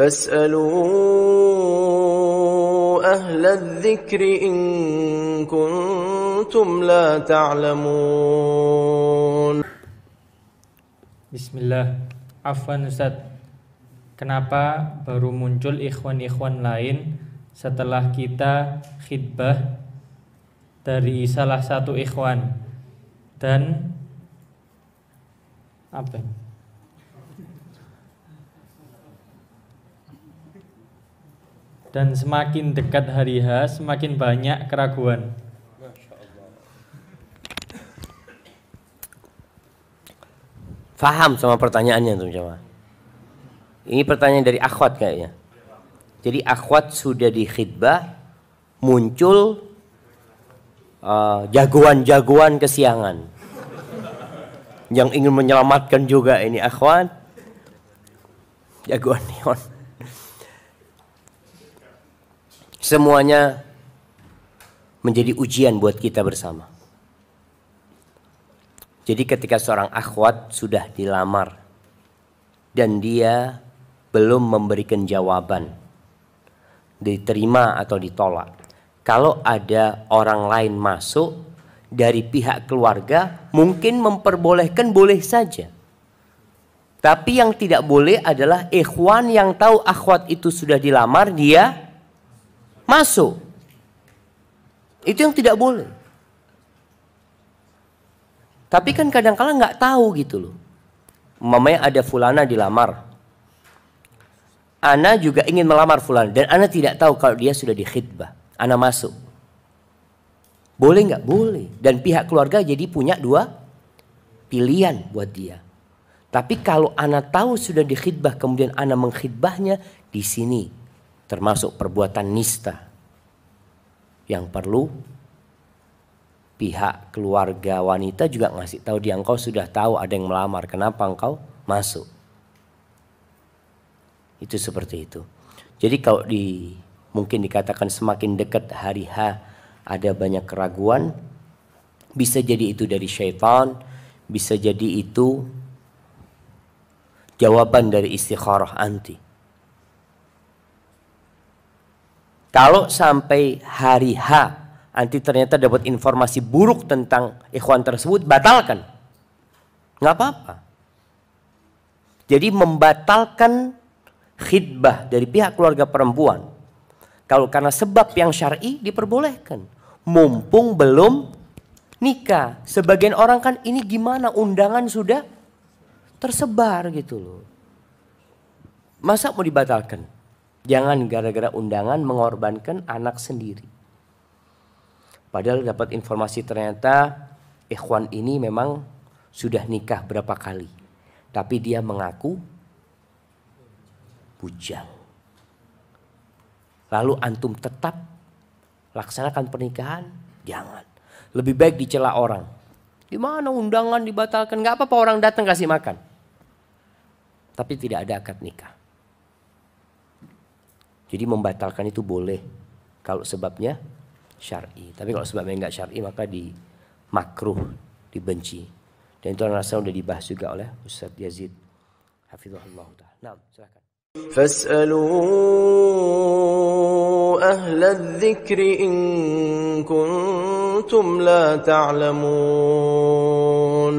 فاسألوا أهل الذكر إن كنتم لا تعلمون بسم الله عفوا Ustaz Kenapa baru muncul ikhwan-ikhwan lain setelah kita khidbah dari salah satu ikhwan dan apa dan semakin dekat hari H semakin banyak keraguan. Faham sama pertanyaannya tuh coba? Ini pertanyaan dari akhwat kayaknya. Jadi akhwat sudah di khidbah muncul jagoan eh, jagoan-jagoan kesiangan yang ingin menyelamatkan juga ini akhwat jagoan neon semuanya menjadi ujian buat kita bersama. Jadi ketika seorang akhwat sudah dilamar dan dia belum memberikan jawaban diterima atau ditolak. Kalau ada orang lain masuk dari pihak keluarga mungkin memperbolehkan boleh saja. Tapi yang tidak boleh adalah ikhwan yang tahu akhwat itu sudah dilamar dia masuk. Itu yang tidak boleh. Tapi kan kadang-kala nggak tahu gitu loh. Mamanya ada fulana dilamar. Ana juga ingin melamar fulana dan Ana tidak tahu kalau dia sudah di khidbah. Ana masuk. Boleh nggak? Boleh. Dan pihak keluarga jadi punya dua pilihan buat dia. Tapi kalau Ana tahu sudah di khidbah, kemudian Ana mengkhidbahnya di sini termasuk perbuatan nista yang perlu pihak keluarga wanita juga ngasih tahu dia engkau sudah tahu ada yang melamar kenapa engkau masuk itu seperti itu jadi kalau di mungkin dikatakan semakin dekat hari H ada banyak keraguan bisa jadi itu dari syaitan bisa jadi itu jawaban dari istikharah anti Kalau sampai hari H nanti ternyata dapat informasi buruk tentang ikhwan tersebut, batalkan. Nggak apa-apa. Jadi membatalkan khidbah dari pihak keluarga perempuan. Kalau karena sebab yang syar'i diperbolehkan. Mumpung belum nikah. Sebagian orang kan ini gimana undangan sudah tersebar gitu loh. Masa mau dibatalkan? Jangan gara-gara undangan mengorbankan anak sendiri. Padahal dapat informasi ternyata ikhwan ini memang sudah nikah berapa kali. Tapi dia mengaku bujang. Lalu antum tetap laksanakan pernikahan? Jangan. Lebih baik dicela orang. Di mana undangan dibatalkan? Gak apa-apa orang datang kasih makan. Tapi tidak ada akad nikah. Jadi membatalkan itu boleh kalau sebabnya syar'i. Tapi kalau sebabnya enggak syar'i maka di makruh, dibenci. Dan itu rasa sudah dibahas juga oleh Ustaz Yazid Hafizahullah taala. Nah, silakan. Fas'alu ahla dzikri in kuntum la ta'lamun.